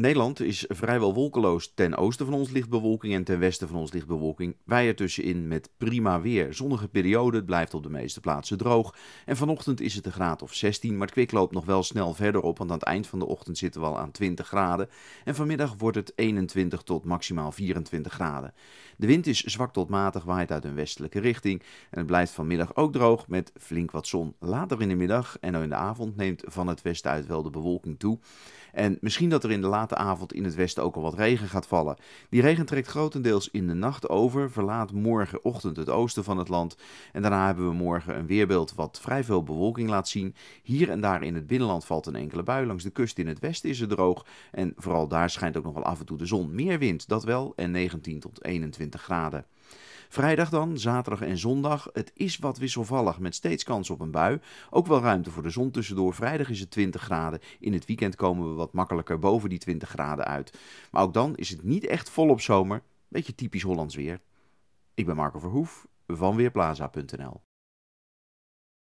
Nederland is vrijwel wolkeloos. Ten oosten van ons ligt bewolking en ten westen van ons ligt bewolking. Wij ertussenin met prima weer. Zonnige periode, het blijft op de meeste plaatsen droog. En vanochtend is het een graad of 16, maar het kwik loopt nog wel snel verder op, want aan het eind van de ochtend zitten we al aan 20 graden. En vanmiddag wordt het 21 tot maximaal 24 graden. De wind is zwak tot matig, waait uit een westelijke richting. En het blijft vanmiddag ook droog met flink wat zon. Later in de middag en in de avond neemt van het westen uit wel de bewolking toe. En misschien dat er in de laatste de avond in het westen ook al wat regen gaat vallen. Die regen trekt grotendeels in de nacht over, verlaat morgenochtend het oosten van het land. En daarna hebben we morgen een weerbeeld wat vrij veel bewolking laat zien. Hier en daar in het binnenland valt een enkele bui. Langs de kust in het westen is het droog. En vooral daar schijnt ook nog wel af en toe de zon. Meer wind, dat wel. En 19 tot 21 graden. Vrijdag dan, zaterdag en zondag. Het is wat wisselvallig met steeds kans op een bui. Ook wel ruimte voor de zon tussendoor. Vrijdag is het 20 graden. In het weekend komen we wat makkelijker boven die 20 graden uit. Maar ook dan is het niet echt volop zomer. Beetje typisch Hollands weer. Ik ben Marco Verhoef van Weerplaza.nl